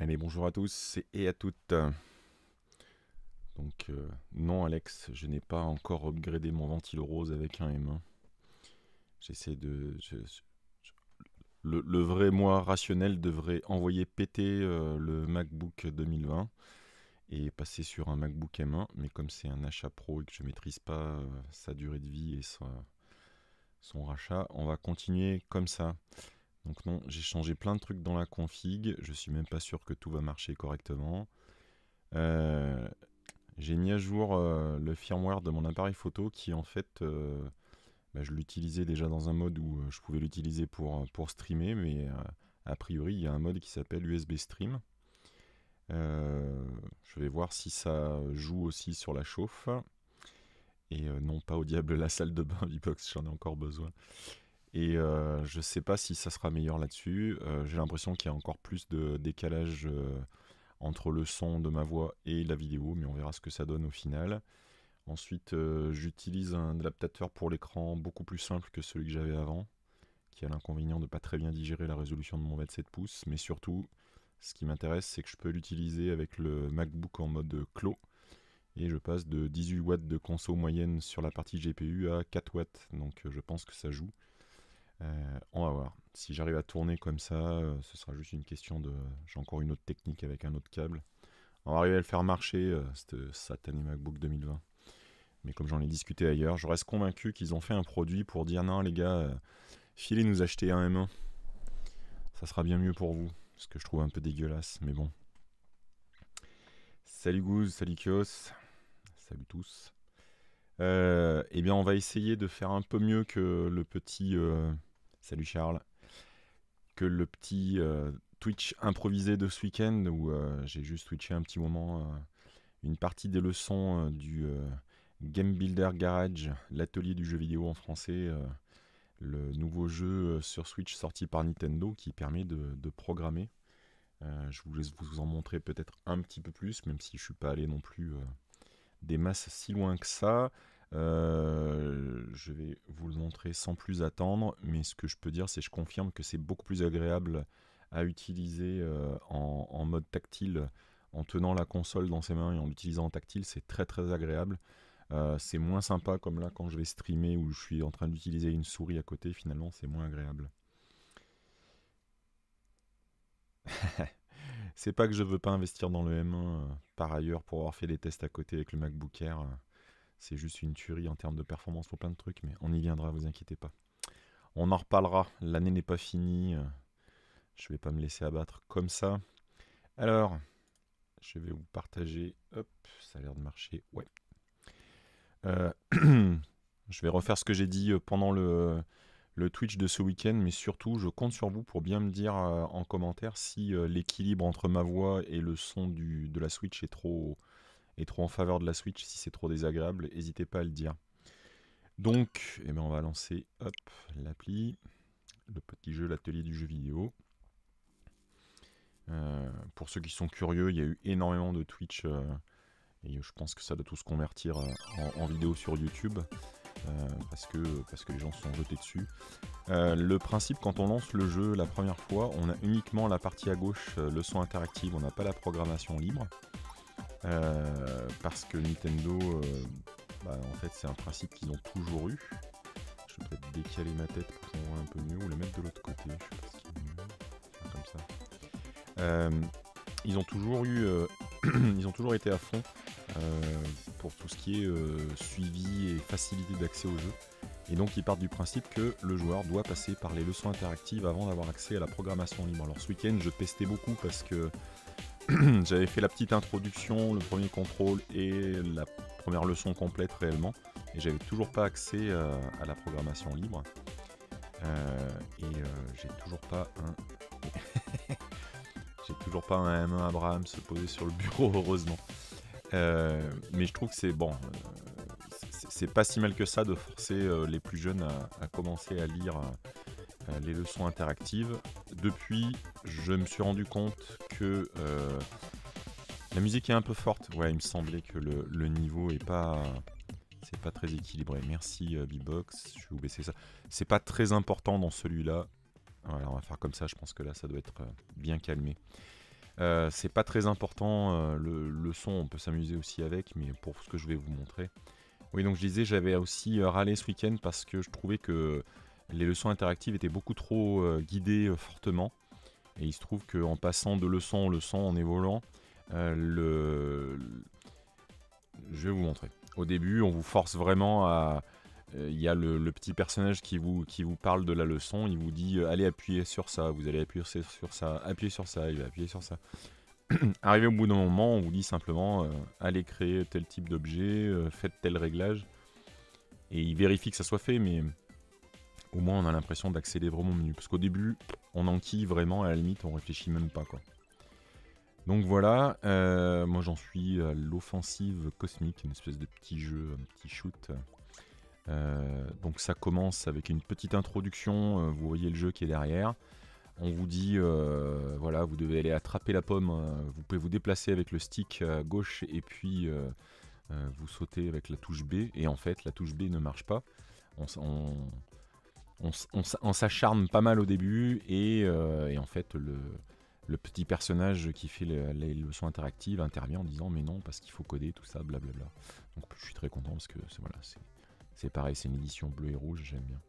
Allez, bonjour à tous et à toutes. Donc, euh, non, Alex, je n'ai pas encore upgradé mon ventile rose avec un M1. J'essaie de. le, vrai moi rationnel devrait envoyer péter euh, le MacBook 2020 et passer sur un MacBook M1, mais comme c'est un achat pro et que je ne maîtrise pas euh, sa durée de vie et son rachat, on va continuer comme ça. Donc non, j'ai changé plein de trucs dans la config. Je suis même pas sûr que tout va marcher correctement. Euh, j'ai mis à jour euh, le firmware de mon appareil photo qui en fait, euh, bah, je l'utilisais déjà dans un mode où je pouvais l'utiliser pour, pour streamer, mais a priori il y a un mode qui s'appelle USB Stream. je vais voir si ça joue aussi sur la chauffe. Et non, pas au diable la salle de bain V-Box, j'en ai encore besoin. Et euh, je ne sais pas si ça sera meilleur là-dessus. Euh, j'ai l'impression qu'il y a encore plus de décalage euh, entre le son de ma voix et la vidéo, mais on verra ce que ça donne au final. Ensuite, j'utilise un adaptateur pour l'écran beaucoup plus simple que celui que j'avais avant, qui a l'inconvénient de ne pas très bien digérer la résolution de mon 27 pouces. Mais surtout, ce qui m'intéresse, c'est que je peux l'utiliser avec le MacBook en mode clos. Et je passe de 18 watts de conso moyenne sur la partie GPU à 4 watts. Donc je pense que ça joue. Euh, on va voir. Si j'arrive à tourner comme ça, euh, ce sera juste une question de... J'ai encore une autre technique avec un autre câble. On va arriver à le faire marcher, euh, cette MacBook 2020. Mais comme j'en ai discuté ailleurs, je reste convaincu qu'ils ont fait un produit pour dire non les gars, euh, filez nous acheter un M1. Ça sera bien mieux pour vous. Ce que je trouve un peu dégueulasse, mais bon. Salut Goose, salut Kios, salut tous. eh bien on va essayer de faire un peu mieux que le petit... Salut Charles. Que le petit euh, Twitch improvisé de ce week-end où euh, j'ai juste twitché un petit moment euh, une partie des leçons du Game Builder Garage, l'atelier du jeu vidéo en français, le nouveau jeu sur Switch sorti par Nintendo qui permet de, programmer. je vous laisse vous en montrer peut-être un petit peu plus, même si je ne suis pas allé non plus des masses si loin que ça. Euh, je vais vous le montrer sans plus attendre, mais ce que je peux dire, c'est que je confirme que c'est beaucoup plus agréable à utiliser euh, en, mode tactile, en tenant la console dans ses mains et en l'utilisant en tactile, c'est très très agréable. Euh, c'est moins sympa comme là quand je vais streamer ou je suis en train d'utiliser une souris à côté, finalement c'est moins agréable. c'est pas que je veux pas investir dans le M1 par ailleurs pour avoir fait des tests à côté avec le MacBook Air. C'est juste une tuerie en termes de performance pour plein de trucs, mais on y viendra, vous inquiétez pas. On en reparlera. L'année n'est pas finie. Euh, je vais pas me laisser abattre comme ça. Alors, je vais vous partager. Hop, ça a l'air de marcher. Ouais. Euh, je vais refaire ce que j'ai dit euh, pendant le, le Twitch de ce week-end, mais surtout, je compte sur vous pour bien me dire en commentaire si l'équilibre entre ma voix et le son du, de la Switch est trop, trop en faveur de la Switch si c'est trop désagréable, n'hésitez pas à le dire. Donc, eh bien, on va lancer hop l'appli, le petit jeu, l'atelier du jeu vidéo. Euh, pour ceux qui sont curieux, il y a eu énormément de Twitch euh, et je pense que ça doit tout se convertir euh, en, vidéo sur YouTube parce, que, parce que les gens se sont jetés dessus. le principe, quand on lance le jeu la première fois, on a uniquement la partie à gauche, le son interactif. on n'a pas la programmation libre. Euh, parce que Nintendo, euh, bah, en fait, c'est un principe qu'ils ont toujours eu. Je vais peut-être décaler ma tête pour qu'on un peu mieux ou le mettre de l'autre côté. Je sais pas ce mieux. Euh, ils ont toujours eu, ils ont toujours été à fond pour tout ce qui est suivi et facilité d'accès au jeu. Et donc ils partent du principe que le joueur doit passer par les leçons interactives avant d'avoir accès à la programmation libre. Alors ce week-end je testais beaucoup parce que j'avais fait la petite introduction, le premier contrôle et la première leçon complète réellement. Et j'avais toujours pas accès euh, à la programmation libre. Euh, et euh, j'ai toujours pas un. j'ai toujours pas un M1 Abraham se poser sur le bureau, heureusement. mais je trouve que c'est bon. c'est pas si mal que ça de forcer les plus jeunes à commencer à lire. Euh, les leçons interactives. Depuis, je me suis rendu compte que euh, la musique est un peu forte. Ouais, il me semblait que le, niveau est pas c'est pas très équilibré. Merci euh, je vais baisser ça. C'est pas très important dans celui-là. Voilà, on va faire comme ça, je pense que là ça doit être euh, bien calmé. c'est pas très important le, le, son, on peut s'amuser aussi avec, mais pour ce que je vais vous montrer. Oui, donc je disais, j'avais aussi râlé ce week-end parce que je trouvais que les leçons interactives étaient beaucoup trop euh, guidées euh, fortement. Et il se trouve qu'en passant de leçon en leçon, en évoluant, euh, le... je vais vous montrer. Au début, on vous force vraiment à, il y a le, petit personnage qui vous, qui vous parle de la leçon, il vous dit allez appuyer sur ça, vous allez appuyer sur, ça, appuyer sur ça, il va appuyer sur ça. Arrivé au bout d'un moment, on vous dit simplement allez créer tel type d'objet, faites tel réglage. Et il vérifie que ça soit fait, mais au moins on a l'impression d'accélérer vraiment au menu. Parce qu'au début, on enquille vraiment, à la limite, on réfléchit même pas, quoi. Donc voilà, euh, moi j'en suis à l'offensive cosmique, une espèce de petit jeu, un petit shoot. Euh, donc ça commence avec une petite introduction, euh, vous voyez le jeu qui est derrière. On vous dit, voilà, vous devez aller attraper la pomme, vous pouvez vous déplacer avec le stick gauche et puis vous sautez avec la touche B. Et en fait, la touche B ne marche pas. on, on, s'acharne pas mal au début et, euh, en fait le, petit personnage qui fait les, leçons interactives intervient en disant mais non parce qu'il faut coder tout ça blablabla. Donc je suis très content parce que voilà c'est pareil c'est une édition bleue et rouge j'aime bien.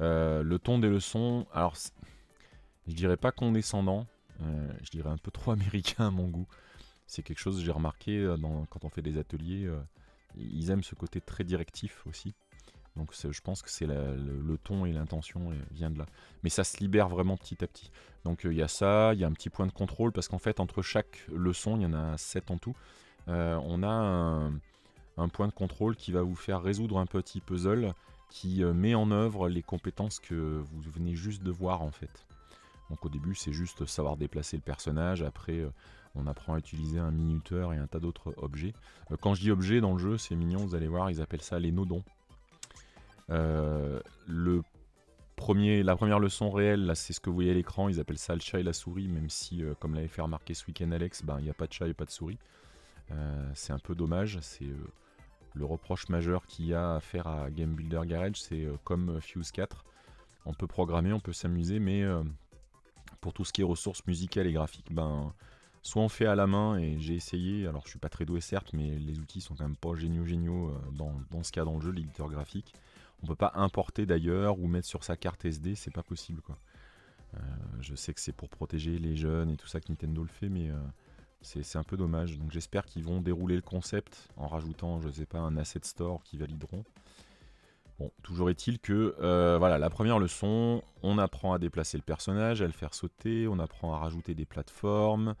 Euh, le ton des leçons alors je dirais pas condescendant euh, je dirais un peu trop américain à mon goût. C'est quelque chose que j'ai remarqué dans, quand on fait des ateliers ils aiment ce côté très directif aussi. Donc je pense que c'est le, ton et l'intention euh, vient de là. Mais ça se libère vraiment petit à petit. Donc euh, il y a ça, il y a un petit point de contrôle, parce qu'en fait, entre chaque leçon, il y en a 7 en tout, euh, on a un, point de contrôle qui va vous faire résoudre un petit puzzle qui met en œuvre les compétences que vous venez juste de voir en fait. Donc au début, c'est juste savoir déplacer le personnage, après on apprend à utiliser un minuteur et un tas d'autres objets. Quand je dis objets dans le jeu, c'est mignon, vous allez voir, ils appellent ça les nodons. Euh, le premier, la première leçon réelle, c'est ce que vous voyez à l'écran. Ils appellent ça le chat et la souris, même si, euh, comme l'avait fait remarquer ce week-end Alex, ben, il n'y a pas de chat et pas de souris. Euh, c'est un peu dommage. C'est le reproche majeur qu'il y a à faire à Game Builder Garage. C'est comme Fuse 4. On peut programmer, on peut s'amuser, mais pour tout ce qui est ressources musicales et graphiques, ben, soit on fait à la main, et j'ai essayé. Alors, je suis pas très doué, certes, mais les outils sont quand même pas géniaux, géniaux dans, dans ce cas dans le jeu, l'éditeur graphique on peut pas importer d'ailleurs ou mettre sur sa carte SD, c'est pas possible quoi. Euh, je sais que c'est pour protéger les jeunes et tout ça que Nintendo le fait, mais euh, c'est un peu dommage. Donc j'espère qu'ils vont dérouler le concept en rajoutant, je sais pas, un asset store qui valideront. Bon, toujours est-il que, euh, voilà, la première leçon, on apprend à déplacer le personnage, à le faire sauter, on apprend à rajouter des plateformes,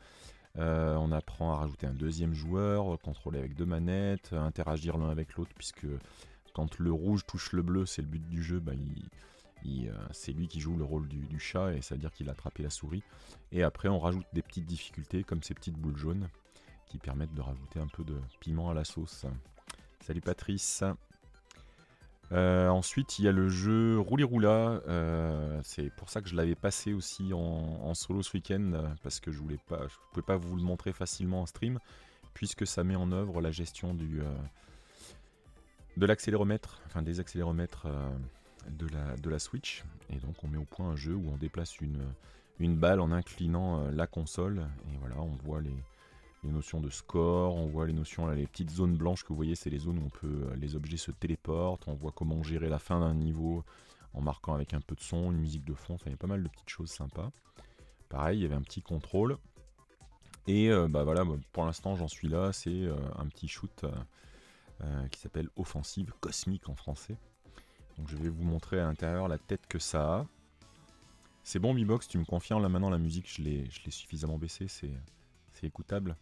on apprend à rajouter un deuxième joueur, contrôler avec deux manettes, interagir l'un avec l'autre, puisque quand le rouge touche le bleu, c'est le but du jeu, ben, euh, c'est lui qui joue le rôle du, chat, et ça veut dire qu'il a attrapé la souris. Et après, on rajoute des petites difficultés, comme ces petites boules jaunes, qui permettent de rajouter un peu de piment à la sauce. Salut Patrice euh, ensuite, il y a le jeu Rouli Roula. Euh, c'est pour ça que je l'avais passé aussi en, solo ce week-end parce que je ne pouvais pas vous le montrer facilement en stream puisque ça met en œuvre la gestion du, de l'accéléromètre, enfin des accéléromètres euh, de, la, de la Switch. Et donc on met au point un jeu où on déplace une, une balle en inclinant euh, la console. Et voilà, on voit les, notions de score, on voit les notions, les petites zones blanches que vous voyez, c'est les zones où on peut, euh, les objets se téléportent, on voit comment gérer la fin d'un niveau en marquant avec un peu de son, une musique de fond, enfin il y a pas mal de petites choses sympas. Pareil, il y avait un petit contrôle. Et bah voilà, pour l'instant j'en suis là, c'est un petit shoot. Euh, qui s'appelle Offensive Cosmique en français. Donc je vais vous montrer à l'intérieur la tête que ça a. C'est bon Bebox, tu me confirmes là maintenant la musique, je l'ai suffisamment baissée, c'est écoutable.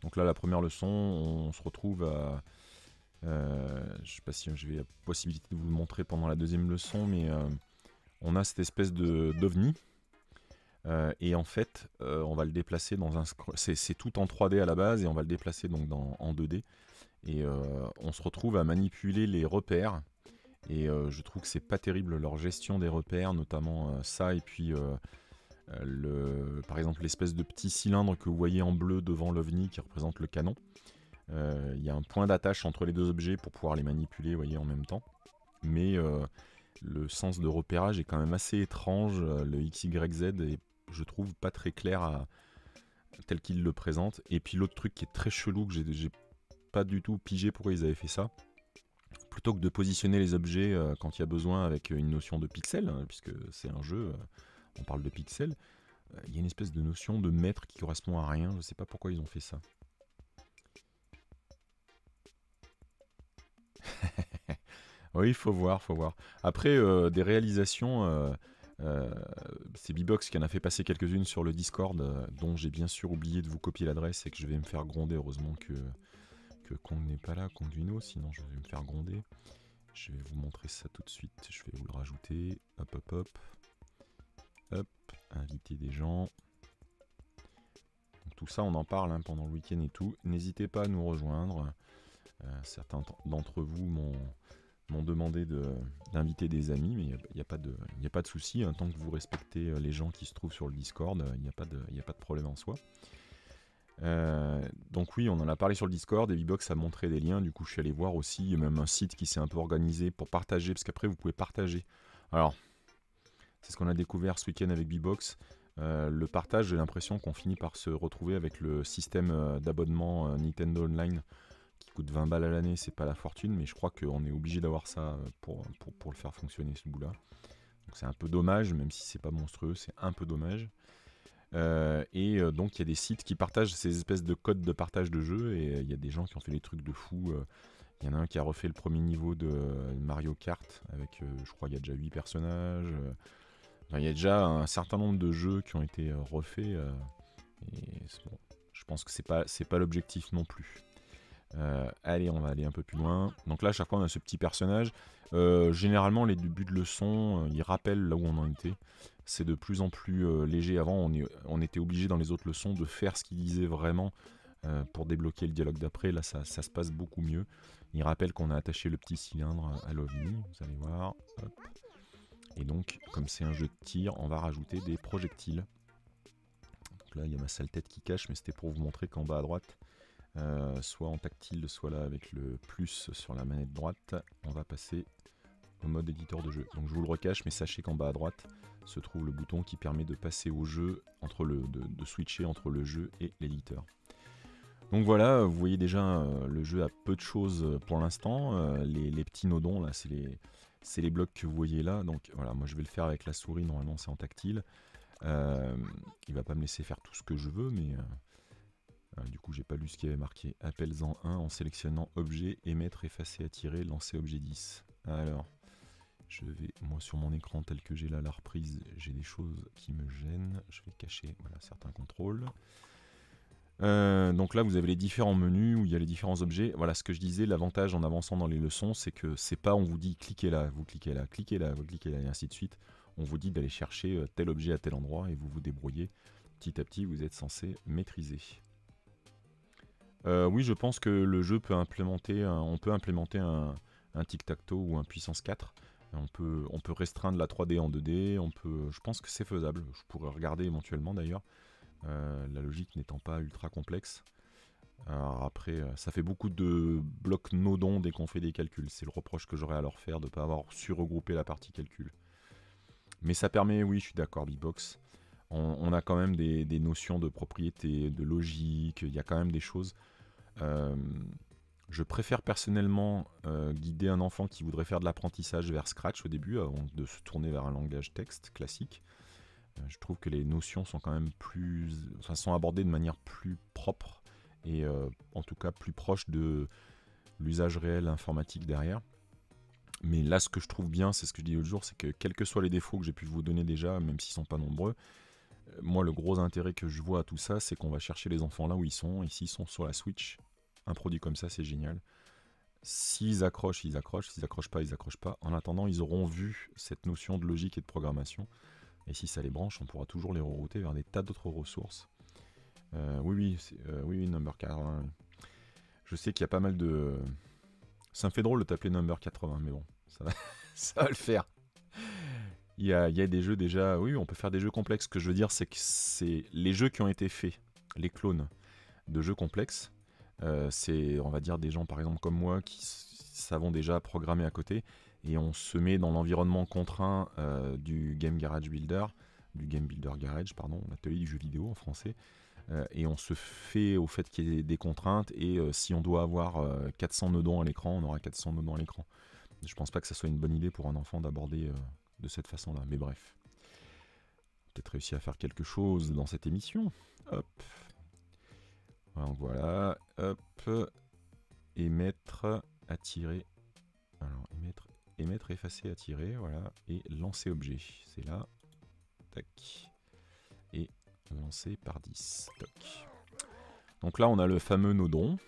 Donc là la première leçon, on se retrouve à... Euh, je sais pas si j'ai la possibilité de vous le montrer pendant la deuxième leçon, mais euh, on a cette espèce d'ovni euh, et en fait, euh, on va le déplacer dans un. C'est tout en 3D à la base et on va le déplacer donc en 2D. Et euh, on se retrouve à manipuler les repères. Et je trouve que c'est pas terrible leur gestion des repères, notamment ça et puis. par exemple, l'espèce de petit cylindre que vous voyez en bleu devant l'OVNI qui représente le canon. Il y a un point d'attache entre les deux objets pour pouvoir les manipuler voyez, en même temps. Mais le sens de repérage est quand même assez étrange. Le XYZ est je trouve pas très clair à, tel qu'il le présente. Et puis l'autre truc qui est très chelou, que j'ai pas du tout pigé pourquoi ils avaient fait ça, plutôt que de positionner les objets euh, quand il y a besoin avec une notion de pixel, hein, puisque c'est un jeu, euh, on parle de pixel, euh, il y a une espèce de notion de mètre qui correspond à rien, je sais pas pourquoi ils ont fait ça. oui, il faut voir, faut voir. Après, des réalisations euh, c'est Bibox qui en a fait passer quelques-unes sur le Discord, euh, dont j'ai bien sûr oublié de vous copier l'adresse et que je vais me faire gronder. Heureusement que, Kong n'est pas là, Kong sinon je vais me faire gronder. Je vais vous montrer ça tout de suite, je vais vous le rajouter. Hop, hop, hop. Hop, inviter des gens. tout ça, on en parle hein, pendant le week-end et tout. N'hésitez pas à nous rejoindre. Euh, certains d'entre vous m'ont m'ont demandé d'inviter des amis, mais il n'y a, y a, pas de, souci. Hein. tant que vous respectez euh, les gens qui se trouvent sur le Discord, euh, il n'y a, pas de, a pas de problème en soi. Euh, donc oui, on en a parlé sur le Discord, et a montré des liens, du coup je suis allé voir aussi, il y a même un site qui s'est un peu organisé pour partager, parce qu'après vous pouvez partager. Alors, c'est ce qu'on a découvert ce week-end avec Bibox, le partage, j'ai l'impression qu'on finit par se retrouver avec le système d'abonnement Nintendo Online qui coûte 20 balles à l'année, c'est pas la fortune, mais je crois qu'on est obligé d'avoir ça euh, pour, pour, le faire fonctionner ce bout-là. Donc c'est un peu dommage, même si c'est pas monstrueux, c'est un peu dommage. Euh, et euh, donc il y a des sites qui partagent ces espèces de codes de partage de jeux, et il y a des gens qui ont fait des trucs de fou. Il y en a un qui a refait le premier niveau de Mario Kart, avec je crois il y a déjà 8 personnages. il y a déjà un certain nombre de jeux qui ont été refaits. et bon, je pense que c'est pas, pas l'objectif non plus. Euh, allez, on va aller un peu plus loin. Donc là, à chaque fois, on a ce petit personnage. Euh, généralement, les débuts de leçon, euh, ils rappellent là où on en était. C'est de plus en plus léger. Avant, on, était obligé dans les autres leçons de faire ce qu'il disait vraiment pour débloquer le dialogue d'après. Là, ça, se passe beaucoup mieux. Il rappelle qu'on a attaché le petit cylindre à l'OVNI. Vous allez voir. Et donc, comme c'est un jeu de tir, on va rajouter des projectiles. Donc là, il y a ma sale tête qui cache, mais c'était pour vous montrer qu'en bas à droite, euh, soit en tactile, soit là avec le plus sur la manette droite, on va passer au mode éditeur de jeu. Donc je vous le recache, mais sachez qu'en bas à droite se trouve le bouton qui permet de passer au jeu, entre le, de, switcher entre le jeu et l'éditeur. Donc voilà, vous voyez déjà, euh, le jeu a peu de choses pour l'instant. Euh, les, petits nodons, là, c'est les, blocs que vous voyez là. Donc voilà, moi je vais le faire avec la souris, normalement c'est en tactile. Euh, il va pas me laisser faire tout ce que je veux, mais Hein, du coup, j'ai pas lu ce qui avait marqué. appels en 1 en sélectionnant objet, émettre, effacer, attirer, lancer objet 10. Alors, je vais, moi sur mon écran tel que j'ai là la reprise, j'ai des choses qui me gênent. Je vais cacher certains contrôles. Euh, donc là, vous avez les différents menus où il y a les différents objets. Voilà ce que je disais, l'avantage en avançant dans les leçons, c'est que c'est pas on vous dit cliquez là, vous cliquez là, cliquez là, vous cliquez là, et ainsi de suite. On vous dit d'aller chercher euh, tel objet à tel endroit et vous vous débrouillez. Petit à petit, vous êtes censé maîtriser. Euh, oui, je pense que le jeu peut implémenter, un, on peut implémenter un, tic-tac-toe ou un puissance 4. On peut, on peut restreindre la 3D en 2D, on peut, je pense que c'est faisable. Je pourrais regarder éventuellement d'ailleurs, euh, la logique n'étant pas ultra complexe. Alors après, euh, ça fait beaucoup de blocs nodons dès qu'on fait des calculs. C'est le reproche que j'aurais à leur faire de ne pas avoir su regrouper la partie calcul. Mais ça permet, oui, je suis d'accord, Bbox, on, a quand même des, notions de propriété, de logique, il y a quand même des choses. Euh, je préfère personnellement euh, guider un enfant qui voudrait faire de l'apprentissage vers Scratch au début, avant de se tourner vers un langage texte classique. Euh, je trouve que les notions sont quand même plus. sont abordées de manière plus propre et en tout cas plus proche de l'usage réel informatique derrière. Mais là, ce que je trouve bien, c'est ce que je dis l'autre jour, c'est que quels que soient les défauts que j'ai pu vous donner déjà, même s'ils sont pas nombreux, moi, le gros intérêt que je vois à tout ça, c'est qu'on va chercher les enfants là où ils sont. Et s'ils sont sur la Switch, un produit comme ça, c'est génial. S'ils accrochent, ils accrochent. S'ils accrochent pas, ils accrochent pas. En attendant, ils auront vu cette notion de logique et de programmation. Et si ça les branche, on pourra toujours les rerouter vers des tas d'autres ressources. Euh, oui, oui, euh, oui, number 80. Je sais qu'il y a pas mal de. Ça me fait drôle de t'appeler number 80, mais bon, ça va, ça va le faire il y, a, des jeux déjà, oui, on peut faire des jeux complexes. Ce que je veux dire, c'est que c'est les jeux qui ont été faits, les clones de jeux complexes. Euh, c'est, on va dire, des gens par exemple comme moi qui savons déjà programmer à côté et on se met dans l'environnement contraint euh, du Game Garage Builder, du Game Builder Garage, pardon, l'atelier du jeu vidéo en français. Euh, et on se fait au fait qu'il y ait des contraintes et si on doit avoir 400 nodons à l'écran, on aura 400 nodons à l'écran. Je pense pas que ça soit une bonne idée pour un enfant d'aborder de cette façon-là, mais bref. Peut-être réussi à faire quelque chose dans cette émission. Hop. voilà, hop. Émettre, attirer. Alors, émettre, émettre, effacer, attirer, voilà. Et lancer objet. C'est là. Tac. Et lancer par 10. Toc. Donc là, on a le fameux nodon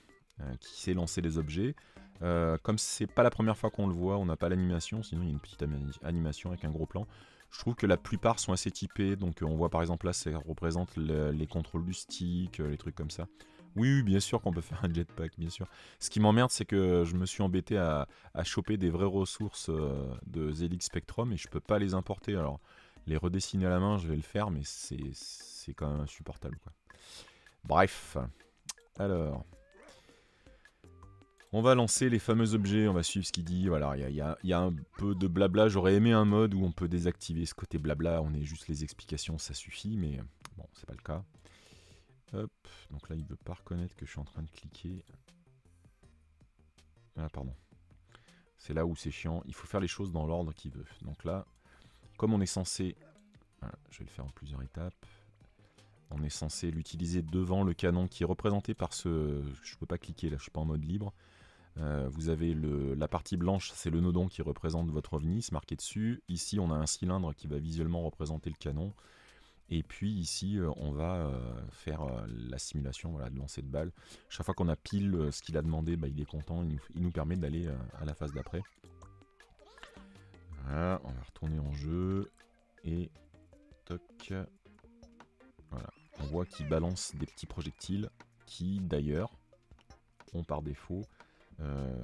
euh, qui sait lancer les objets. Euh, comme c'est pas la première fois qu'on le voit, on n'a pas l'animation, sinon il y a une petite animation avec un gros plan. Je trouve que la plupart sont assez typés, donc euh, on voit par exemple là, ça représente les contrôles du stick, euh, les trucs comme ça. Oui, oui, bien sûr qu'on peut faire un jetpack, bien sûr. Ce qui m'emmerde, c'est que je me suis embêté à, choper des vraies ressources de Zelix Spectrum et je peux pas les importer. Alors, les redessiner à la main, je vais le faire, mais c'est quand même insupportable. Bref. Alors, on va lancer les fameux objets, on va suivre ce qu'il dit. Voilà, il y, a, un peu de blabla. J'aurais aimé un mode où on peut désactiver ce côté blabla. On est juste les explications, ça suffit, mais bon, c'est pas le cas. Hop, donc là, il ne veut pas reconnaître que je suis en train de cliquer. Ah, pardon. C'est là où c'est chiant. Il faut faire les choses dans l'ordre qu'il veut. Donc là, comme on est censé... Ah, je vais le faire en plusieurs étapes. On est censé l'utiliser devant le canon qui est représenté par ce... Je ne peux pas cliquer là, je suis pas en mode libre. Euh, vous avez la partie blanche, c'est le nodon qui représente votre ovni, marqué dessus. Ici, on a un cylindre qui va visuellement représenter le canon. Et puis ici, euh, on va euh, faire la simulation de lancer de balle. Chaque fois qu'on a pile ce qu'il a demandé, bah, il est content, il nous, il nous permet d'aller à la phase d'après. Voilà, on va retourner en jeu. Et toc. Voilà, on voit qu'il balance des petits projectiles qui, d'ailleurs, ont par défaut euh,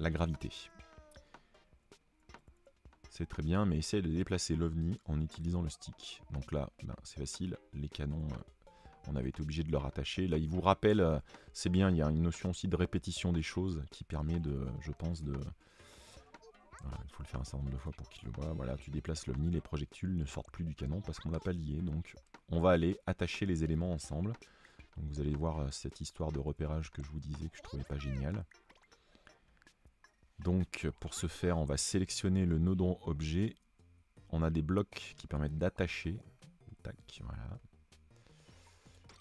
la gravité. C'est très bien, mais essaye de déplacer l'ovni en utilisant le stick. Donc là, ben, c'est facile, les canons, euh, on avait été obligé de leur attacher. Là, il vous rappelle, euh, c'est bien, il y a une notion aussi de répétition des choses qui permet de, je pense, de... il faut le faire un certain nombre de fois pour qu'il le voit. Voilà, tu déplaces l'ovni, les projectiles ne sortent plus du canon parce qu'on l'a pas lié. Donc, on va aller attacher les éléments ensemble. Donc, vous allez voir cette histoire de repérage que je vous disais que je trouvais pas géniale. Donc pour ce faire, on va sélectionner le nodon objet. On a des blocs qui permettent d'attacher. Tac, voilà.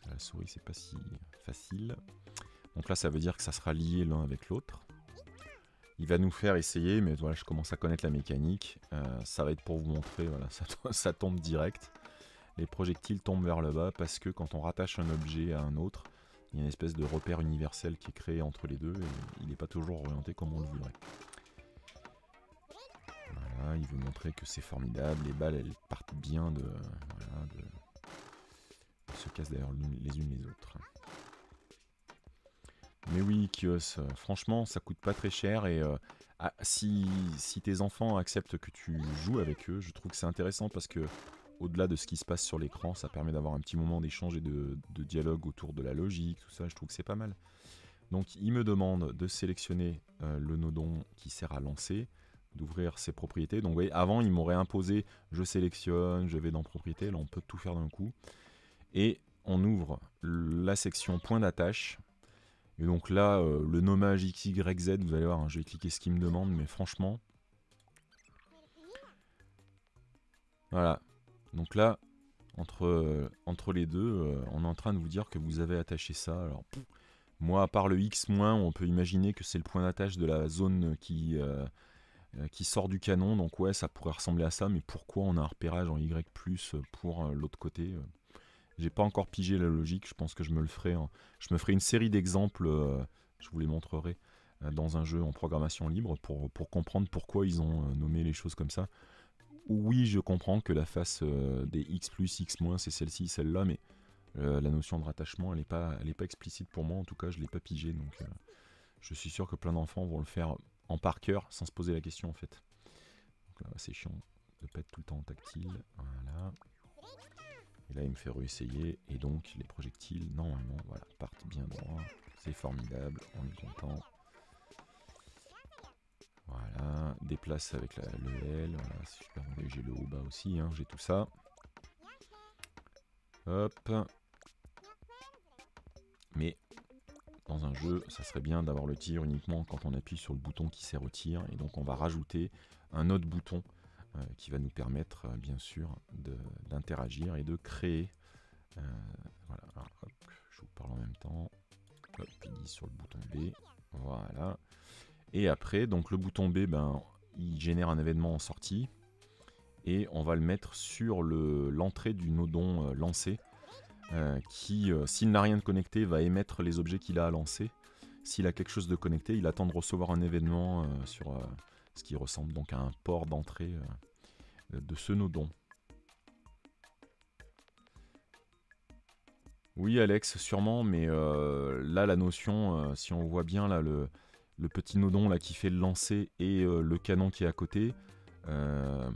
La souris, c'est pas si facile. Donc là, ça veut dire que ça sera lié l'un avec l'autre. Il va nous faire essayer, mais voilà, je commence à connaître la mécanique. Euh, ça va être pour vous montrer, voilà, ça tombe direct. Les projectiles tombent vers le bas parce que quand on rattache un objet à un autre, il y a une espèce de repère universel qui est créé entre les deux et il n'est pas toujours orienté comme on le voudrait. il veut montrer que c'est formidable, les balles elles partent bien de. Voilà, elles se cassent d'ailleurs les unes les autres. Mais oui, Kios, euh, franchement, ça coûte pas très cher et euh, ah, si, si tes enfants acceptent que tu joues avec eux, je trouve que c'est intéressant parce que au-delà de ce qui se passe sur l'écran, ça permet d'avoir un petit moment d'échange et de, dialogue autour de la logique, tout ça, je trouve que c'est pas mal. Donc il me demande de sélectionner euh, le nodon qui sert à lancer, d'ouvrir ses propriétés. Donc vous voyez, avant il m'aurait imposé je sélectionne, je vais dans propriétés, là on peut tout faire d'un coup. Et on ouvre la section point d'attache. Et donc là, euh, le nommage XYZ, vous allez voir, hein, je vais cliquer ce qu'il me demande, mais franchement... Voilà, donc là, entre, euh, les deux, euh, on est en train de vous dire que vous avez attaché ça. Alors, moi, à part le X-, on peut imaginer que c'est le point d'attache de la zone euh, qui, sort du canon. Donc ouais, ça pourrait ressembler à ça, mais pourquoi on a un repérage en Y+, pour l'autre côté J'ai pas encore pigé la logique, je pense que je me le ferai. Je me ferai une série d'exemples, je vous les montrerai, dans un jeu en programmation libre, pour comprendre pourquoi ils ont nommé les choses comme ça oui, je comprends que la face euh, des X, X- c'est celle-ci, celle-là, mais euh, la notion de rattachement, elle n'est pas, pas explicite pour moi, en tout cas, je ne l'ai pas pigée, donc euh, je suis sûr que plein d'enfants vont le faire en par cœur, sans se poser la question, en fait. c'est chiant de pas être tout le temps en tactile, voilà. Et là, il me fait réessayer, et donc, les projectiles, normalement, voilà, partent bien droit, c'est formidable, on est content déplace avec la, le L. Voilà, si je j'ai le haut bas aussi, hein, j'ai tout ça. Hop. Mais dans un jeu, ça serait bien d'avoir le tir uniquement quand on appuie sur le bouton qui sert au tir. Et donc on va rajouter un autre bouton euh, qui va nous permettre euh, bien sûr d'interagir et de créer. Euh, voilà, je vous parle en même temps. Hop, il dit sur le bouton B. Voilà. Et après, donc le bouton B, ben, il génère un événement en sortie et on va le mettre sur l'entrée du nodon euh, lancé euh, qui, euh, s'il n'a rien de connecté, va émettre les objets qu'il a à lancer. S'il a quelque chose de connecté, il attend de recevoir un événement sur ce qui ressemble donc à un port d'entrée de ce nodon. Oui Alex, sûrement, mais là la notion, si on voit bien là le, le petit nodon là qui fait le lancer et euh, le canon qui est à côté, euh,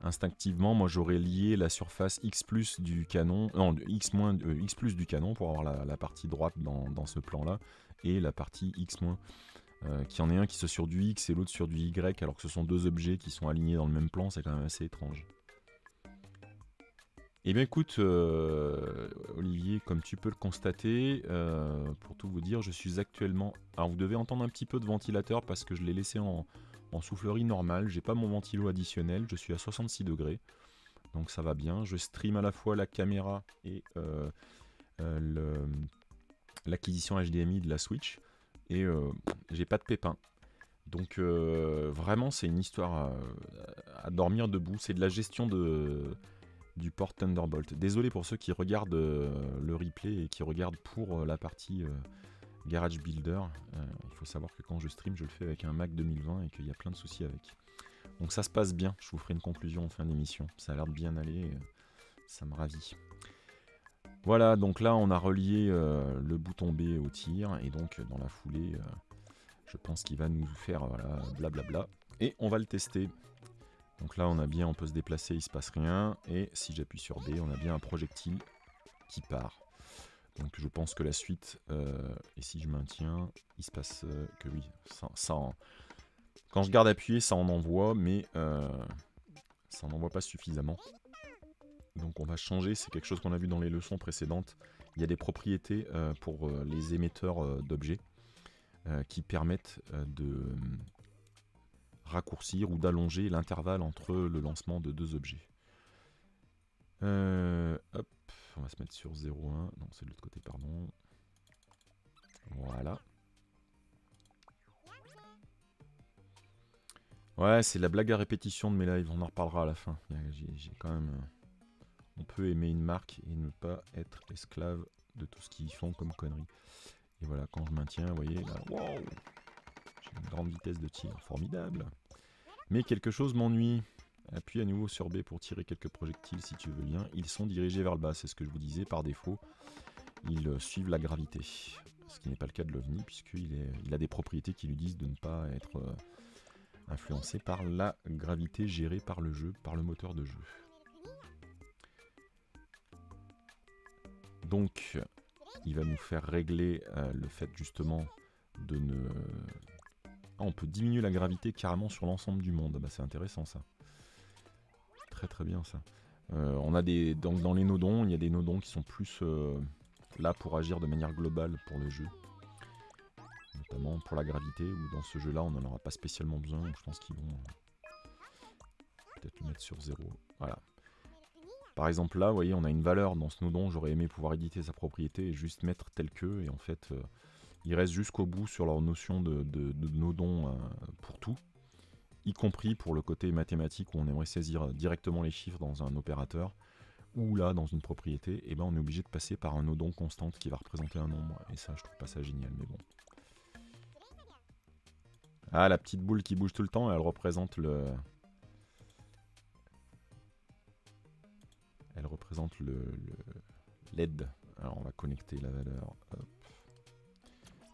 instinctivement, moi j'aurais lié la surface X plus du canon, non, X, moins, euh, X plus du canon pour avoir la, partie droite dans, dans, ce plan là et la partie X moins. qui en est un qui se sur du X et l'autre sur du Y alors que ce sont deux objets qui sont alignés dans le même plan, c'est quand même assez étrange. Eh bien écoute, euh, Olivier, comme tu peux le constater, euh, pour tout vous dire, je suis actuellement... Alors vous devez entendre un petit peu de ventilateur parce que je l'ai laissé en, soufflerie normale, j'ai pas mon ventilo additionnel, je suis à 66 degrés, donc ça va bien. Je stream à la fois la caméra et euh, l'acquisition HDMI de la Switch, et j'ai pas de pépin. Donc vraiment c'est une histoire à dormir debout, c'est de la gestion de du port Thunderbolt. Désolé pour ceux qui regardent euh, le replay et qui regardent pour euh, la partie euh, Garage Builder. il faut savoir que quand je stream, je le fais avec un Mac 2020 et qu'il y a plein de soucis avec. Donc ça se passe bien. Je vous ferai une conclusion en fin d'émission. Ça a l'air de bien aller. ça me ravit. Voilà, donc là on a relié le bouton B au tir et donc dans la foulée, je pense qu'il va nous faire voilà blablabla et on va le tester. Donc là, on a bien, on peut se déplacer, il se passe rien. Et si j'appuie sur B, on a bien un projectile qui part. Donc je pense que la suite, euh, et si je maintiens, il se passe euh, que oui, ça, Quand je garde appuyé, ça en envoie, mais euh, ça en envoie pas suffisamment. Donc on va changer, c'est quelque chose qu'on a vu dans les leçons précédentes. Il y a des propriétés pour les émetteurs d'objets qui permettent de raccourcir ou d'allonger l'intervalle entre le lancement de deux objets. Euh, hop, on va se mettre sur 0,1. Non, c'est de l'autre côté, pardon. Voilà. Ouais, c'est la blague à répétition de mes lives, on en reparlera à la fin. J'ai quand même... Euh, on peut aimer une marque et ne pas être esclave de tout ce qu'ils font comme conneries. Et voilà, quand je maintiens, vous voyez, là... Wow une grande vitesse de tir formidable. Mais quelque chose m'ennuie. Appuie à nouveau sur B pour tirer quelques projectiles si tu veux bien. Ils sont dirigés vers le bas, c'est ce que je vous disais par défaut. Ils suivent la gravité. Ce qui n'est pas le cas de l'OVNI, puisqu'il a des propriétés qui lui disent de ne pas être euh, influencé par la gravité gérée par le jeu, par le moteur de jeu. Donc, il va nous faire régler euh, le fait justement de ne ah, on peut diminuer la gravité carrément sur l'ensemble du monde. Ah, bah, c'est intéressant ça. Très très bien ça. Euh, on a des dans, dans les nodons, il y a des nodons qui sont plus euh, là pour agir de manière globale pour le jeu, notamment pour la gravité. Ou dans ce jeu-là, on n'en aura pas spécialement besoin. je pense qu'ils vont euh, peut-être le mettre sur zéro. Voilà. Par exemple là, vous voyez, on a une valeur dans ce nodon. J'aurais aimé pouvoir éditer sa propriété et juste mettre tel que. Et en fait, ils restent jusqu'au bout sur leur notion de, nodon euh, pour tout, y compris pour le côté mathématique où on aimerait saisir euh, directement les chiffres dans un opérateur ou là dans une propriété, et eh ben on est obligé de passer par un nodon constante qui va représenter un nombre, et ça je trouve pas ça génial, mais bon. Ah la petite boule qui bouge tout le temps, elle représente le. Elle représente le, LED. Alors on va connecter la valeur.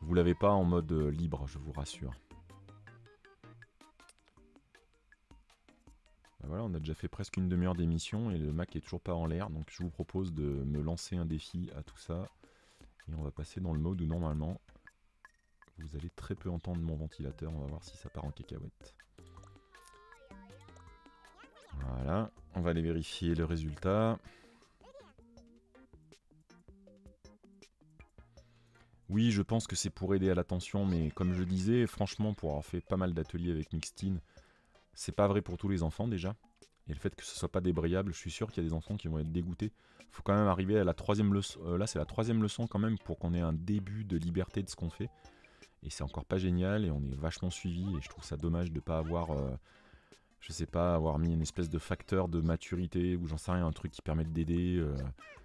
Vous l'avez pas en mode euh, libre, je vous rassure. Bah voilà, on a déjà fait presque une demi-heure d'émission et le Mac est toujours pas en l'air, donc je vous propose de me lancer un défi à tout ça. Et on va passer dans le mode où normalement vous allez très peu entendre mon ventilateur, on va voir si ça part en cacahuète. Voilà, on va aller vérifier le résultat. Oui, je pense que c'est pour aider à l'attention, mais comme je disais, franchement, pour avoir fait pas mal d'ateliers avec Mixtine, c'est pas vrai pour tous les enfants déjà. Et le fait que ce soit pas débrayable, je suis sûr qu'il y a des enfants qui vont être dégoûtés. Faut quand même arriver à la troisième leçon. Euh, là, c'est la troisième leçon quand même pour qu'on ait un début de liberté de ce qu'on fait. Et c'est encore pas génial et on est vachement suivi et je trouve ça dommage de pas avoir, euh, je sais pas, avoir mis une espèce de facteur de maturité ou j'en sais rien, un truc qui permet d'aider. Euh,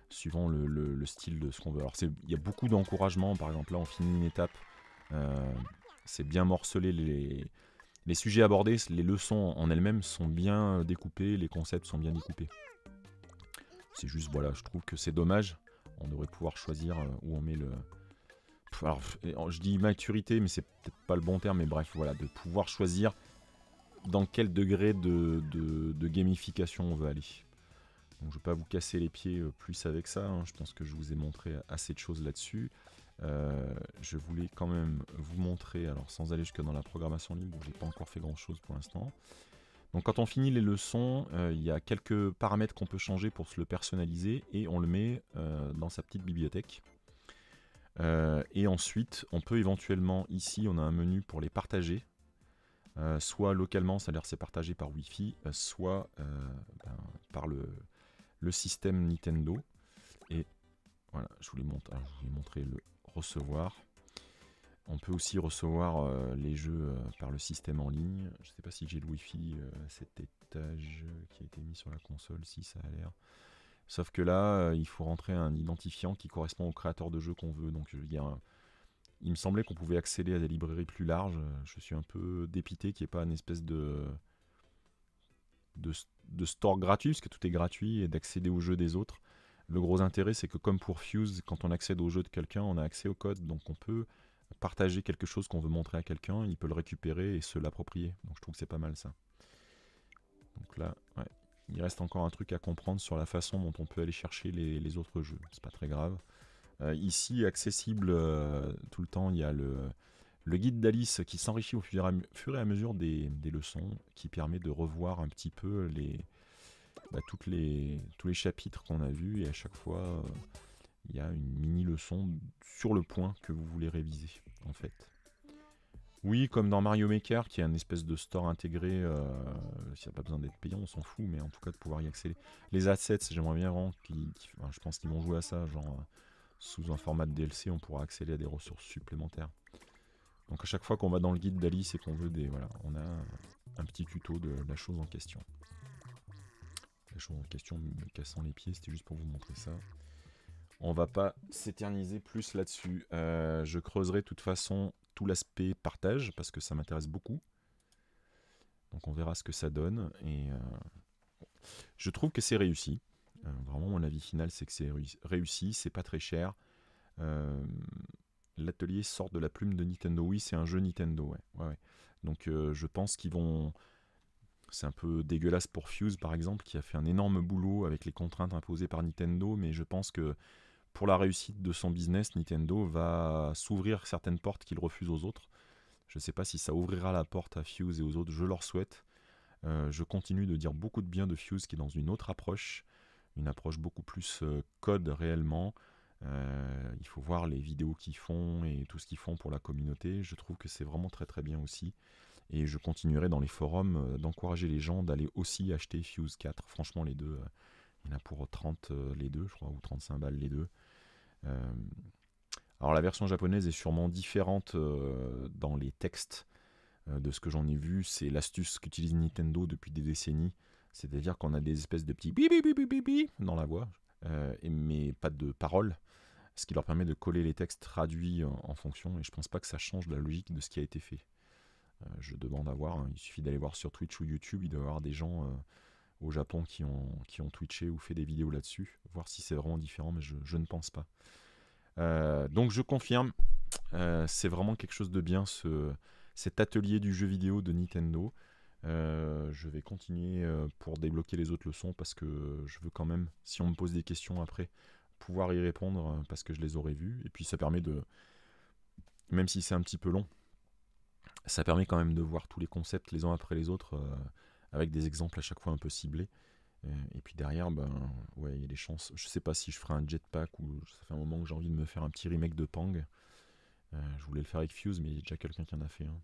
suivant le, style de ce qu'on veut. Alors il y a beaucoup d'encouragement, par exemple là on finit une étape, euh, c'est bien morcelé, les, sujets abordés, les leçons en elles-mêmes sont bien découpées, les concepts sont bien découpés. C'est juste, voilà, je trouve que c'est dommage, on devrait pouvoir choisir euh, où on met le... Alors je dis maturité, mais c'est peut-être pas le bon terme, mais bref, voilà, de pouvoir choisir dans quel degré de gamification on veut aller je ne vais pas vous casser les pieds euh, plus avec ça. Hein. Je pense que je vous ai montré assez de choses là-dessus. Euh, je voulais quand même vous montrer, alors sans aller jusque dans la programmation libre, où n'ai pas encore fait grand chose pour l'instant. Donc quand on finit les leçons, euh, il y a quelques paramètres qu'on peut changer pour se le personnaliser et on le met dans sa petite bibliothèque. et ensuite, on peut éventuellement, ici, on a un menu pour les partager. soit localement, c'est-à-dire c'est partagé par Wi-Fi, soit ben, par le, le système Nintendo. Et voilà, je vous je ai montré le recevoir. On peut aussi recevoir euh, les jeux euh, par le système en ligne. Je ne sais pas si j'ai le wifi fi euh, cet étage qui a été mis sur la console, si ça a l'air. Sauf que là, il faut rentrer un identifiant qui correspond au créateur de jeu qu'on veut. Donc, je veux dire, il me semblait qu'on pouvait accéder à des librairies plus larges. Je suis un peu dépité qu'il n'y ait pas une espèce de de, store gratuit, parce que tout est gratuit, et d'accéder aux jeux des autres. Le gros intérêt, c'est que comme pour Fuse, quand on accède au jeu de quelqu'un, on a accès au code, donc on peut partager quelque chose qu'on veut montrer à quelqu'un, il peut le récupérer et se l'approprier. Donc je trouve que c'est pas mal ça. Donc là, il reste encore un truc à comprendre sur la façon dont on peut aller chercher les, autres jeux. C'est pas très grave. Euh, ici, accessible euh, tout le temps, il y a le, le guide d'Alice qui s'enrichit au fur et à mesure des, leçons, qui permet de revoir un petit peu les, bah, toutes les, tous les chapitres qu'on a vus, et à chaque fois, euh, il y a une mini-leçon sur le point que vous voulez réviser, en fait. Oui, comme dans Mario Maker, qui est un espèce de store intégré, euh, s'il n'y a pas besoin d'être payant, on s'en fout, mais en tout cas de pouvoir y accéder. Les assets, j'aimerais bien vraiment je pense qu'ils vont jouer à ça, genre euh, sous un format de DLC, on pourra accéder à des ressources supplémentaires. Donc à chaque fois qu'on va dans le guide d'Alice et qu'on veut des... Voilà, on a un petit tuto de la chose en question. La chose en question, me cassant les pieds, c'était juste pour vous montrer ça. On va pas s'éterniser plus là-dessus. Euh, je creuserai de toute façon tout l'aspect partage, parce que ça m'intéresse beaucoup. Donc on verra ce que ça donne. Et euh, Je trouve que c'est réussi. Euh, vraiment, mon avis final, c'est que c'est réussi. C'est pas très cher. Euh, l'atelier sort de la plume de Nintendo. Oui, c'est un jeu Nintendo, ouais. Donc euh, je pense qu'ils vont. C'est un peu dégueulasse pour Fuse, par exemple, qui a fait un énorme boulot avec les contraintes imposées par Nintendo, mais je pense que pour la réussite de son business, Nintendo va s'ouvrir certaines portes qu'il refuse aux autres. Je ne sais pas si ça ouvrira la porte à Fuse et aux autres, je leur souhaite. Euh, je continue de dire beaucoup de bien de Fuse qui est dans une autre approche, une approche beaucoup plus euh, code réellement, euh, il faut voir les vidéos qu'ils font et tout ce qu'ils font pour la communauté. Je trouve que c'est vraiment très très bien aussi. Et je continuerai dans les forums euh, d'encourager les gens d'aller aussi acheter Fuse 4. Franchement, les deux, euh, il y en a pour 30 les deux, je crois, ou 35 balles les deux. alors la version japonaise est sûrement différente dans les textes de ce que j'en ai vu. C'est l'astuce qu'utilise Nintendo depuis des décennies. C'est-à-dire qu'on a des espèces de petits bi bi bi bi bi dans la voix. Euh, et, mais pas de parole, ce qui leur permet de coller les textes traduits en, fonction, et je pense pas que ça change la logique de ce qui a été fait. Euh, je demande à voir, hein. il suffit d'aller voir sur Twitch ou YouTube, il doit y avoir des gens euh, au Japon qui ont, twitché ou fait des vidéos là-dessus, voir si c'est vraiment différent, mais je, ne pense pas. donc je confirme, c'est vraiment quelque chose de bien cet atelier du jeu vidéo de Nintendo. Euh, je vais continuer euh, pour débloquer les autres leçons parce que je veux quand même, si on me pose des questions après, pouvoir y répondre euh, parce que je les aurais vues. Et puis ça permet de, même si c'est un petit peu long, ça permet quand même de voir tous les concepts les uns après les autres avec des exemples à chaque fois un peu ciblés. Et puis derrière, ben, ouais, il y a des chances. Je sais pas si je ferai un jetpack ou ça fait un moment que j'ai envie de me faire un petit remake de Pang. je voulais le faire avec Fuse, mais il y a déjà quelqu'un qui en a fait un.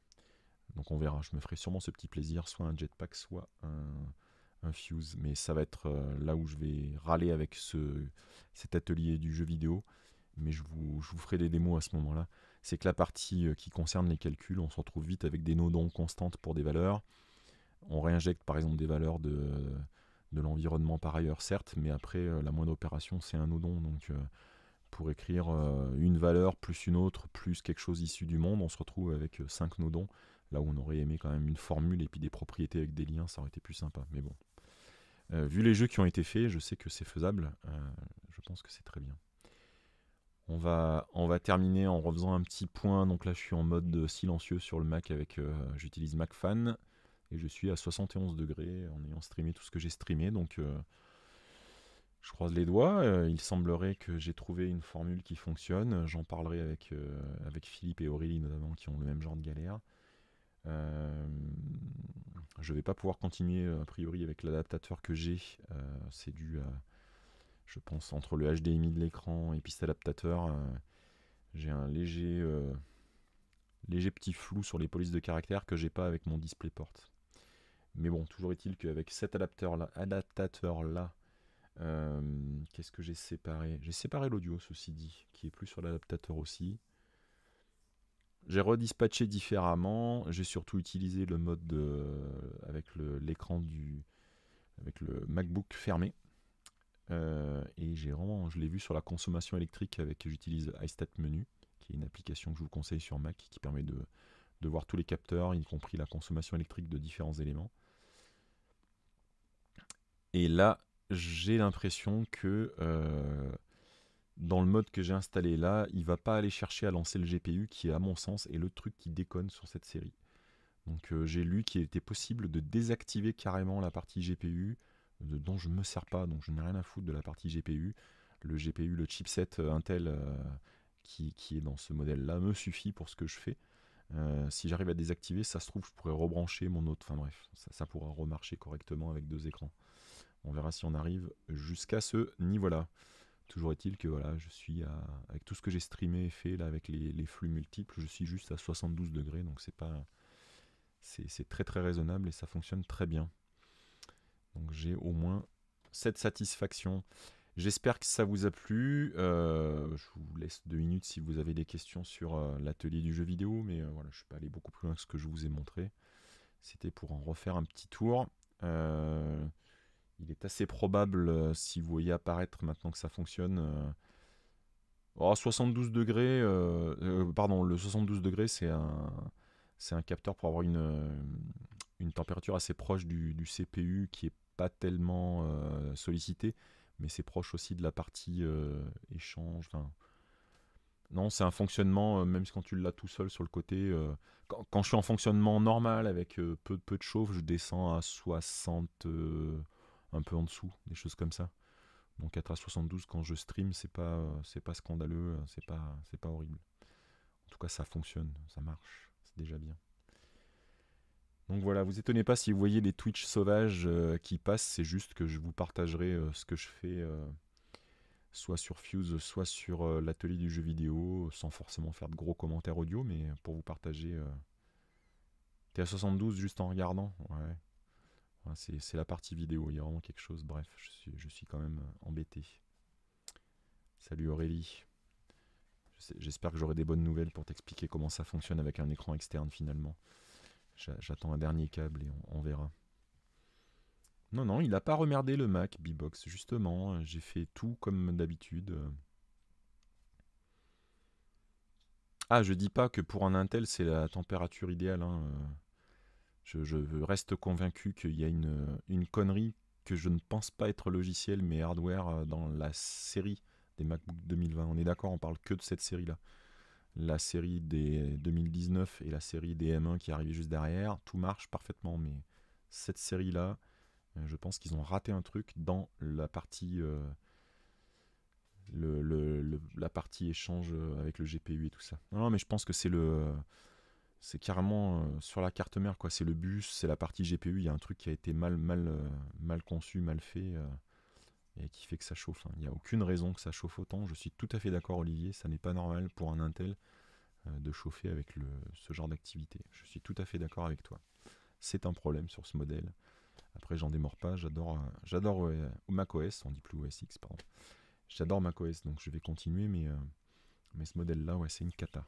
Donc on verra. Je me ferai sûrement ce petit plaisir, soit un jetpack, soit un, fuse. Mais ça va être euh, là où je vais râler avec cet atelier du jeu vidéo. Mais je vous, ferai des démos à ce moment-là. C'est que la partie euh, qui concerne les calculs, on se retrouve vite avec des nodons constantes pour des valeurs. On réinjecte par exemple des valeurs de, de l'environnement par ailleurs, certes, mais après euh, la moindre opération c'est un nodon. Donc pour écrire une valeur plus une autre plus quelque chose issu du monde, on se retrouve avec 5 nodons Là où on aurait aimé quand même une formule et puis des propriétés avec des liens, ça aurait été plus sympa. Mais bon. Euh, vu les jeux qui ont été faits, je sais que c'est faisable. Euh, je pense que c'est très bien. On va, on va terminer en refaisant un petit point. Donc là, je suis en mode silencieux sur le Mac avec. Euh, j'utilise MacFan et je suis à 71 degrés en ayant streamé tout ce que j'ai streamé. Donc je croise les doigts. il semblerait que j'ai trouvé une formule qui fonctionne. J'en parlerai avec, avec Philippe et Aurélie notamment qui ont le même genre de galère. Euh, je ne vais pas pouvoir continuer euh, a priori avec l'adaptateur que j'ai. Euh, c'est dû à, je pense, entre le HDMI de l'écran et puis cet adaptateur. j'ai un léger, léger petit flou sur les polices de caractère que j'ai pas avec mon DisplayPort. Mais bon, toujours est-il qu'avec cet adaptateur-là, là, qu'est-ce que j'ai séparé J'ai séparé l'audio, ceci dit, qui est plus sur l'adaptateur aussi. J'ai redispatché différemment. J'ai surtout utilisé le mode euh, avec l'écran du avec le MacBook fermé. Euh, et j'ai vraiment, je l'ai vu sur la consommation électrique avec j'utilise iStat Menu, qui est une application que je vous conseille sur Mac qui permet de, voir tous les capteurs, y compris la consommation électrique de différents éléments. Et là, j'ai l'impression que euh, dans le mode que j'ai installé là, il ne va pas aller chercher à lancer le GPU qui, à mon sens, est le truc qui déconne sur cette série. Donc euh, j'ai lu qu'il était possible de désactiver carrément la partie GPU, dont je ne me sers pas, donc je n'ai rien à foutre de la partie GPU. Le GPU, le chipset euh, Intel euh, qui, est dans ce modèle-là me suffit pour ce que je fais. si j'arrive à désactiver, ça se trouve, je pourrais rebrancher mon autre. Enfin bref, ça, ça pourra remarcher correctement avec deux écrans. On verra si on arrive jusqu'à ce niveau-là. Toujours est-il que voilà, je suis avec tout ce que j'ai streamé et fait là, avec les, flux multiples, je suis juste à 72 degrés, donc c'est pas, c'est très très raisonnable et ça fonctionne très bien. Donc j'ai au moins cette satisfaction. J'espère que ça vous a plu. Euh, je vous laisse deux minutes si vous avez des questions sur euh, l'atelier du jeu vidéo, mais euh, voilà, je suis pas allé beaucoup plus loin que ce que je vous ai montré. C'était pour en refaire un petit tour il est assez probable, euh, si vous voyez apparaître maintenant que ça fonctionne, euh, 72 degrés, euh, euh, pardon, le 72 degrés c'est un, un capteur pour avoir une, une température assez proche du, CPU qui n'est pas tellement sollicité, mais c'est proche aussi de la partie échange. Non, c'est un fonctionnement, même quand tu l'as tout seul sur le côté. Quand, je suis en fonctionnement normal avec peu, peu de chauffe, je descends à 60 un peu en dessous, des choses comme ça. Donc à 72 quand je stream, c'est pas euh, c'est pas scandaleux, euh, c'est pas c'est pas horrible. En tout cas, ça fonctionne, ça marche, c'est déjà bien. Donc voilà, vous étonnez pas si vous voyez des Twitch sauvages euh, qui passent, c'est juste que je vous partagerai ce que je fais soit sur Fuse, soit sur l'atelier du jeu vidéo, sans forcément faire de gros commentaires audio, mais pour vous partager. T'es à 72 juste en regardant Ouais. Hein, c'est la partie vidéo, il y a vraiment quelque chose. Bref, je suis, quand même euh, embêté. Salut Aurélie. J'espère que j'aurai des bonnes nouvelles pour t'expliquer comment ça fonctionne avec un écran externe finalement. J'attends un dernier câble et on, verra. Non, non, il n'a pas remerdé le Mac, B-Box, justement. J'ai fait tout comme d'habitude. Ah, je dis pas que pour un Intel, c'est la température idéale. Hein, euh, je, reste convaincu qu'il y a une, une, connerie que je ne pense pas être logiciel mais hardware euh, dans la série des MacBook 2020. On est d'accord, on parle que de cette série-là. La série des 2019 et la série des M1 qui est arrivée juste derrière, tout marche parfaitement, mais cette série-là, euh, je pense qu'ils ont raté un truc dans la partie, euh, la partie échange avec le GPU et tout ça. non mais je pense que c'est le c'est carrément euh, sur la carte mère quoi c'est le bus c'est la partie GPU il y a un truc qui a été mal mal euh, mal conçu mal fait euh, et qui fait que ça chauffe hein. il n'y a aucune raison que ça chauffe autant je suis tout à fait d'accord Olivier ça n'est pas normal pour un Intel de chauffer avec ce genre d'activité je suis tout à fait d'accord avec toi c'est un problème sur ce modèle après j'en démords pas j'adore j'adore macOS on dit plus OS X pardon j'adore macOS donc je vais continuer mais mais ce modèle là ouais c'est une cata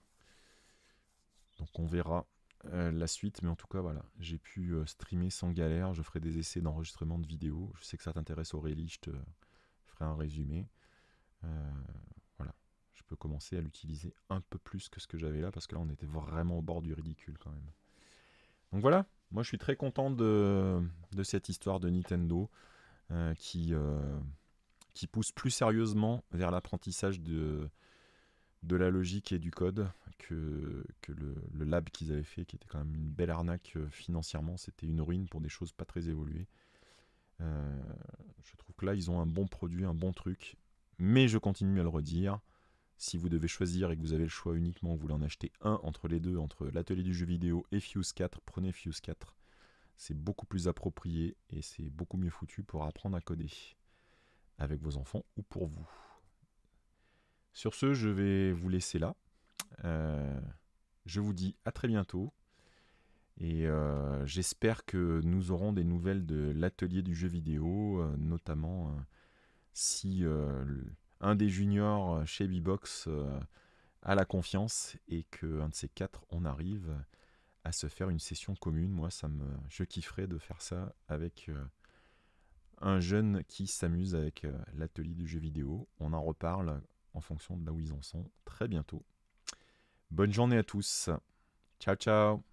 donc on verra euh, la suite, mais en tout cas voilà, j'ai pu euh, streamer sans galère, je ferai des essais d'enregistrement de vidéos, je sais que ça t'intéresse Aurélie, je te ferai un résumé. Euh, voilà, je peux commencer à l'utiliser un peu plus que ce que j'avais là, parce que là on était vraiment au bord du ridicule quand même. Donc voilà, moi je suis très content de, de cette histoire de Nintendo qui, qui pousse plus sérieusement vers l'apprentissage de, de la logique et du code que, que le, lab qu'ils avaient fait, qui était quand même une belle arnaque euh, financièrement, c'était une ruine pour des choses pas très évoluées. Euh, je trouve que là, ils ont un bon produit, un bon truc. Mais je continue à le redire. Si vous devez choisir et que vous avez le choix uniquement, vous voulez en acheter un entre les deux, entre l'atelier du jeu vidéo et Fuse 4, prenez Fuse 4. C'est beaucoup plus approprié et c'est beaucoup mieux foutu pour apprendre à coder avec vos enfants ou pour vous. Sur ce, je vais vous laisser là. Euh, je vous dis à très bientôt. Et euh, j'espère que nous aurons des nouvelles de l'atelier du jeu vidéo, euh, notamment si un des juniors chez Bbox a la confiance et qu'un de ces quatre, on arrive à se faire une session commune. Moi, ça me, je kifferais de faire ça avec un jeune qui s'amuse avec l'atelier du jeu vidéo. On en reparle en fonction de là où ils en sont très bientôt. Bonne journée à tous. Ciao ciao